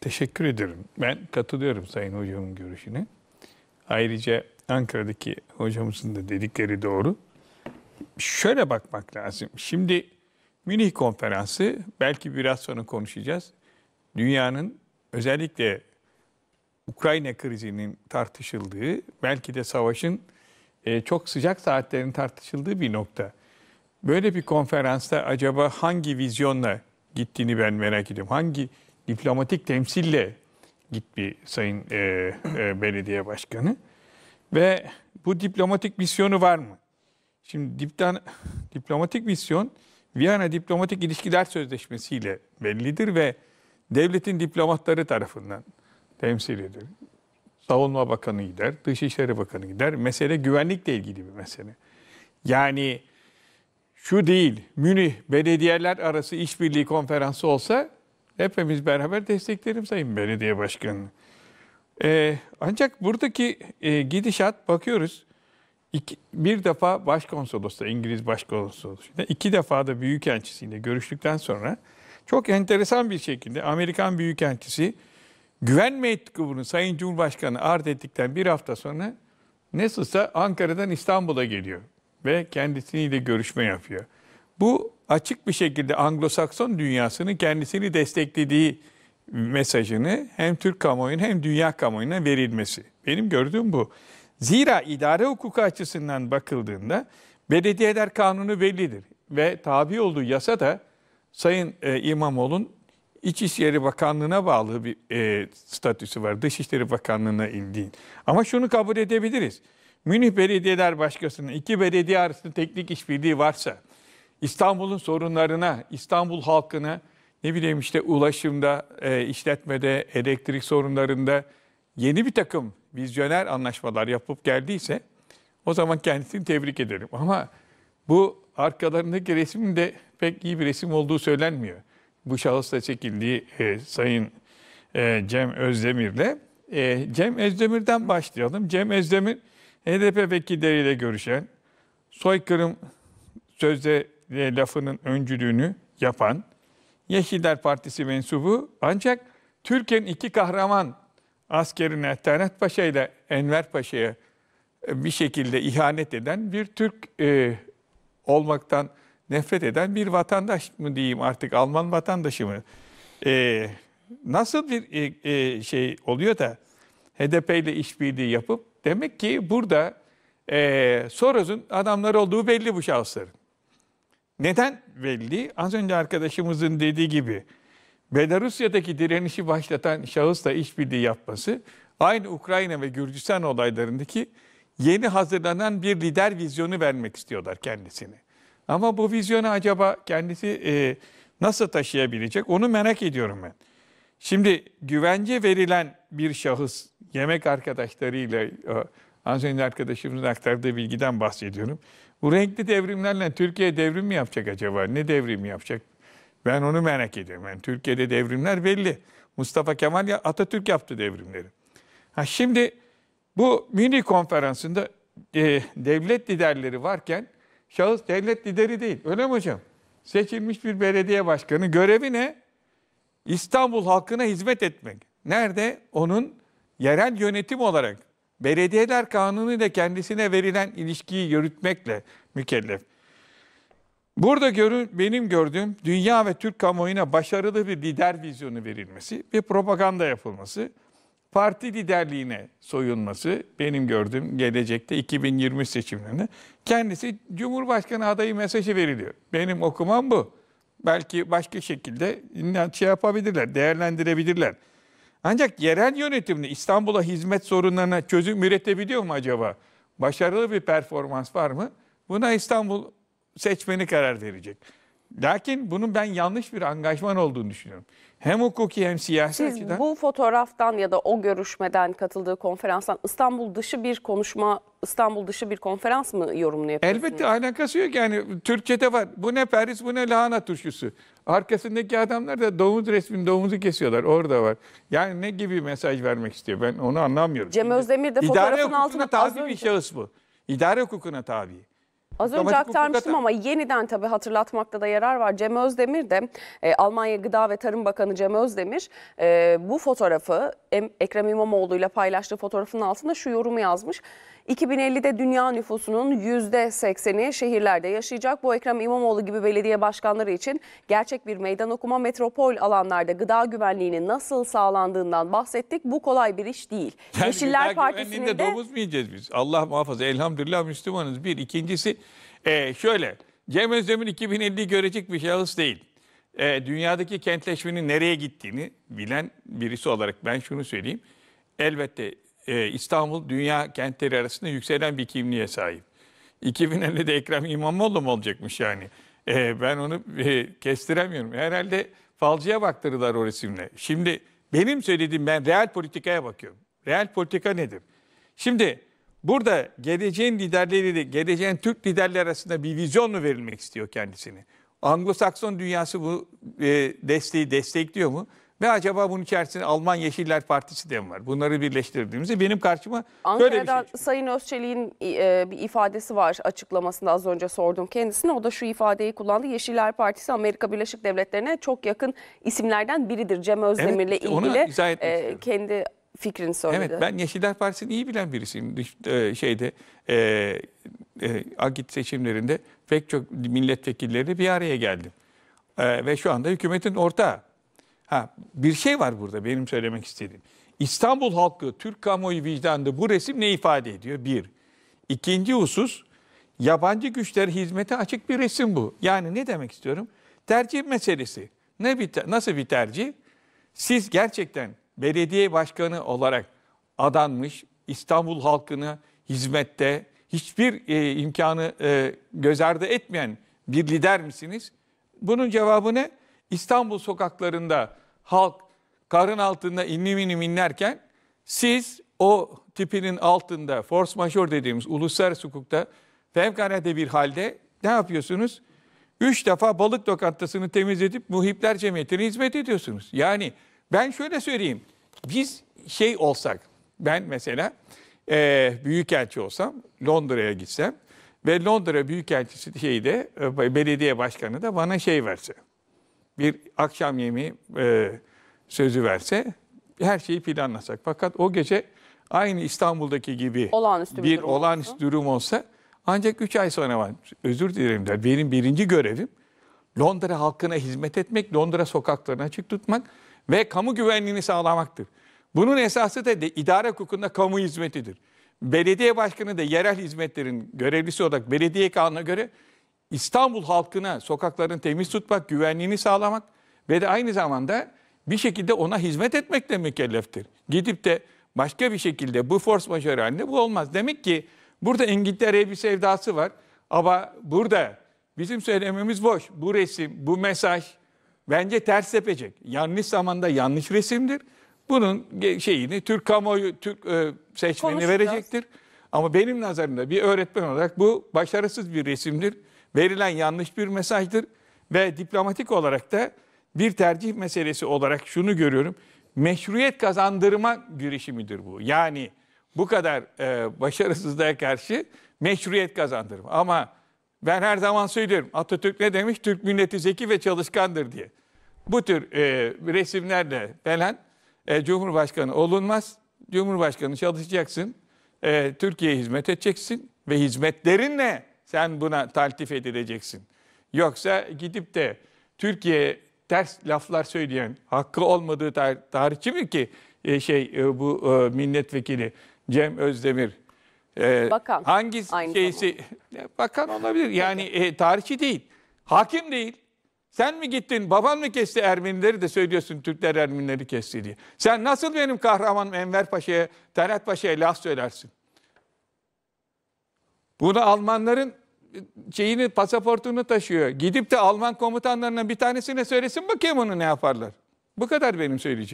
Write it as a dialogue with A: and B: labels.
A: Teşekkür ederim. Ben katılıyorum Sayın Hocam'ın görüşüne. Ayrıca Ankara'daki hocamızın da dedikleri doğru. Şöyle bakmak lazım. Şimdi Münih Konferansı belki biraz sonra konuşacağız. Dünyanın özellikle Ukrayna krizinin tartışıldığı, belki de savaşın e, çok sıcak saatlerin tartışıldığı bir nokta. Böyle bir konferansta acaba hangi vizyonla gittiğini ben merak ediyorum. Hangi diplomatik temsille gitti Sayın e, e, Belediye Başkanı. Ve bu diplomatik misyonu var mı? Şimdi diptan, diplomatik misyon Viyana Diplomatik İlişkiler Sözleşmesi ile bellidir ve devletin diplomatları tarafından temsil edilir. Savunma Bakanı gider, Dışişleri Bakanı gider. Mesele güvenlikle ilgili bir mesele. Yani şu değil, Münih Belediyeler Arası İşbirliği Konferansı olsa hepimiz beraber desteklerim Sayın Belediye Başkanı. Ee, ancak buradaki e, gidişat bakıyoruz. İki, bir defa başkonsolosla, İngiliz başkonsolosuyla, iki defa da büyükelçisiyle görüştükten sonra çok enteresan bir şekilde Amerikan büyükelçisi güven mektubunu Sayın Cumhurbaşkanı art ettikten bir hafta sonra nasılsa Ankara'dan İstanbul'a geliyor ve kendisiyle görüşme yapıyor. Bu açık bir şekilde Anglo-Sakson dünyasının kendisini desteklediği mesajını hem Türk kamuoyuna hem dünya kamuoyuna verilmesi. Benim gördüğüm bu. Zira idare hukuku açısından bakıldığında belediyeler kanunu bellidir ve tabi olduğu yasa da Sayın e, İmamoğlu'nun İçişleri Bakanlığı'na bağlı bir e, statüsü var. Dışişleri Bakanlığı'na indiğin. Ama şunu kabul edebiliriz. Münih belediyeler başkasının iki belediye arasında teknik işbirliği varsa İstanbul'un sorunlarına, İstanbul halkına ne bileyim işte ulaşımda, e, işletmede, elektrik sorunlarında yeni bir takım vizyoner anlaşmalar yapıp geldiyse o zaman kendisini tebrik ederim. Ama bu arkalarındaki resim de pek iyi bir resim olduğu söylenmiyor. Bu şahısla çekildiği e, Sayın e, Cem Özdemir'le. E, Cem Özdemir'den başlayalım. Cem Özdemir HDP vekilleriyle görüşen, soykırım sözde lafının öncülüğünü yapan Yeşiller Partisi mensubu ancak Türkiye'nin iki kahraman askerine Tanet Paşa ile Enver Paşa'ya e, bir şekilde ihanet eden bir Türk e, olmaktan nefret eden bir vatandaş mı diyeyim artık Alman vatandaşı mı? E, nasıl bir e, e, şey oluyor da HDP ile işbirliği yapıp demek ki burada e, Soros'un adamları olduğu belli bu şahısların. Neden belli? Az önce arkadaşımızın dediği gibi Belarusya'daki direnişi başlatan şahısla işbirliği yapması aynı Ukrayna ve Gürcistan olaylarındaki yeni hazırlanan bir lider vizyonu vermek istiyorlar kendisini. Ama bu vizyonu acaba kendisi e, nasıl taşıyabilecek onu merak ediyorum ben. Şimdi güvence verilen bir şahıs yemek arkadaşlarıyla e, az önce arkadaşımızın aktardığı bilgiden bahsediyorum. Bu renkli devrimlerle Türkiye devrim mi yapacak acaba? Ne devrim yapacak? Ben onu merak ediyorum. Yani Türkiye'de devrimler belli. Mustafa Kemal ya Atatürk yaptı devrimleri. Ha şimdi bu mini konferansında e, devlet liderleri varken şahıs devlet lideri değil. Öyle mi hocam? Seçilmiş bir belediye başkanı görevi ne? İstanbul halkına hizmet etmek. Nerede? Onun yerel yönetim olarak belediyeler kanunu ile kendisine verilen ilişkiyi yürütmekle mükellef. Burada görün, benim gördüğüm dünya ve Türk kamuoyuna başarılı bir lider vizyonu verilmesi bir propaganda yapılması, parti liderliğine soyunması benim gördüğüm gelecekte 2020 seçimlerinde kendisi Cumhurbaşkanı adayı mesajı veriliyor. Benim okumam bu. Belki başka şekilde şey yapabilirler, değerlendirebilirler. Ancak yerel yönetimle İstanbul'a hizmet sorunlarına çözüm üretebiliyor mu acaba? Başarılı bir performans var mı? Buna İstanbul seçmeni karar verecek. Lakin bunun ben yanlış bir angajman olduğunu düşünüyorum. Hem hukuki hem siyasi Siz açıdan. bu fotoğraftan ya da o görüşmeden katıldığı konferanstan İstanbul dışı bir konuşma İstanbul dışı bir konferans mı yorumunu yapıyorsunuz? Elbette alakası yok yani Türkçe'de var. Bu ne Paris bu ne lahana turşusu. Arkasındaki adamlar da domuz resmin domuzu kesiyorlar orada var. Yani ne gibi mesaj vermek istiyor ben onu anlamıyorum. Cem Özdemir de İdare fotoğrafın altına tabi bir şahıs bu. İdare hukukuna tabi. Az önce Damatik aktarmıştım ama yeniden tabii hatırlatmakta da yarar var. Cem Özdemir de e, Almanya Gıda ve Tarım Bakanı Cem Özdemir e, bu fotoğrafı Ekrem İmamoğlu ile paylaştığı fotoğrafın altında şu yorumu yazmış. 2050'de dünya nüfusunun %80'i şehirlerde yaşayacak. Bu Ekrem İmamoğlu gibi belediye başkanları için gerçek bir meydan okuma metropol alanlarda gıda güvenliğinin nasıl sağlandığından bahsettik. Bu kolay bir iş değil. Yani Yeşiller Partisi'nin de... domuz mu yiyeceğiz biz? Allah muhafaza elhamdülillah Müslümanız bir. İkincisi ee, şöyle, Cem Özdemir 2050 görecek bir şahıs değil. Ee, dünyadaki kentleşmenin nereye gittiğini bilen birisi olarak ben şunu söyleyeyim. Elbette e, İstanbul dünya kentleri arasında yükselen bir kimliğe sahip. 2050'de Ekrem İmamoğlu mu olacakmış yani? E, ben onu e, kestiremiyorum. Herhalde falcıya baktırdılar o resimle. Şimdi benim söylediğim ben real politikaya bakıyorum. Real politika nedir? Şimdi Burada geleceğin liderleri, geleceğin Türk liderleri arasında bir vizyon mu verilmek istiyor kendisini? Anglo-Sakson dünyası bu e, desteği destekliyor mu? Ve acaba bunun içerisinde Alman Yeşiller Partisi de mi var? Bunları birleştirdiğimizde benim karşıma Ankara'dan böyle bir şey çıkıyor. Sayın Özçelik'in e, bir ifadesi var açıklamasında az önce sordum kendisine. O da şu ifadeyi kullandı. Yeşiller Partisi Amerika Birleşik Devletleri'ne çok yakın isimlerden biridir. Cem Özdemir'le evet, ilgili e, kendi fikrini söyledi. Evet ben Yeşiller Partisi'ni iyi bilen birisiyim. E, şeyde e, e, AGİT seçimlerinde pek çok milletvekilleri bir araya geldi E, ve şu anda hükümetin ortağı. Ha, bir şey var burada benim söylemek istediğim. İstanbul halkı, Türk kamuoyu vicdanında bu resim ne ifade ediyor? Bir. İkinci husus, yabancı güçler hizmete açık bir resim bu. Yani ne demek istiyorum? Tercih meselesi. Ne bir, nasıl bir tercih? Siz gerçekten belediye başkanı olarak adanmış İstanbul halkını hizmette hiçbir e, imkanı e, göz ardı etmeyen bir lider misiniz? Bunun cevabı ne? İstanbul sokaklarında halk karın altında inlim inlim inlerken siz o tipinin altında force majeur dediğimiz uluslararası hukukta fevkalade bir halde ne yapıyorsunuz? Üç defa balık lokantasını temizletip muhipler cemiyetine hizmet ediyorsunuz. Yani ben şöyle söyleyeyim. Biz şey olsak, ben mesela e, büyükelçi olsam, Londra'ya gitsem ve Londra büyükelçisi şeyde, e, belediye başkanı da bana şey verse, bir akşam yemeği e, sözü verse, her şeyi planlasak. Fakat o gece aynı İstanbul'daki gibi olağanüstü bir, bir durum olağanüstü olsa. durum olsa ancak 3 ay sonra var. Özür dilerim der. Benim birinci görevim Londra halkına hizmet etmek, Londra sokaklarını açık tutmak ve kamu güvenliğini sağlamaktır. Bunun esası da de, idare hukukunda kamu hizmetidir. Belediye başkanı da yerel hizmetlerin görevlisi olarak belediye kanuna göre İstanbul halkına sokakların temiz tutmak, güvenliğini sağlamak ve de aynı zamanda bir şekilde ona hizmet etmekle mükelleftir. Gidip de başka bir şekilde bu force majeure halinde bu olmaz. Demek ki burada İngiltere'ye bir sevdası var ama burada Bizim söylememiz boş. Bu resim, bu mesaj bence ters tepecek. Yanlış zamanda yanlış resimdir. Bunun şeyini Türk kamuoyu, Türk e, seçmeni Konuşacağız. verecektir. Ama benim nazarımda bir öğretmen olarak bu başarısız bir resimdir. Verilen yanlış bir mesajdır. Ve diplomatik olarak da bir tercih meselesi olarak şunu görüyorum. Meşruiyet kazandırma girişimidir bu. Yani bu kadar e, başarısızlığa karşı meşruiyet kazandırma. Ama ben her zaman söylüyorum Atatürk ne demiş? Türk milleti zeki ve çalışkandır diye. Bu tür e, resimlerle falan e, Cumhurbaşkanı olunmaz. Cumhurbaşkanı çalışacaksın, e, Türkiye'ye hizmet edeceksin ve hizmetlerinle sen buna taltif edileceksin. Yoksa gidip de Türkiye ters laflar söyleyen, hakkı olmadığı tar tarihçi mi ki e, şey e, bu e, milletvekili Cem Özdemir e, bakan. Hangi şeysi? Zaman. Bakan olabilir. Yani e, tarihçi değil. Hakim değil. Sen mi gittin baban mı kesti Ermenileri de söylüyorsun Türkler Ermenileri kesti diye. Sen nasıl benim kahramanım Enver Paşa'ya, Talat Paşa'ya laf söylersin? Bunu Almanların e, şeyini pasaportunu taşıyor. Gidip de Alman komutanlarından bir tanesine söylesin bakayım onu ne yaparlar. Bu kadar benim söyleyeceğim.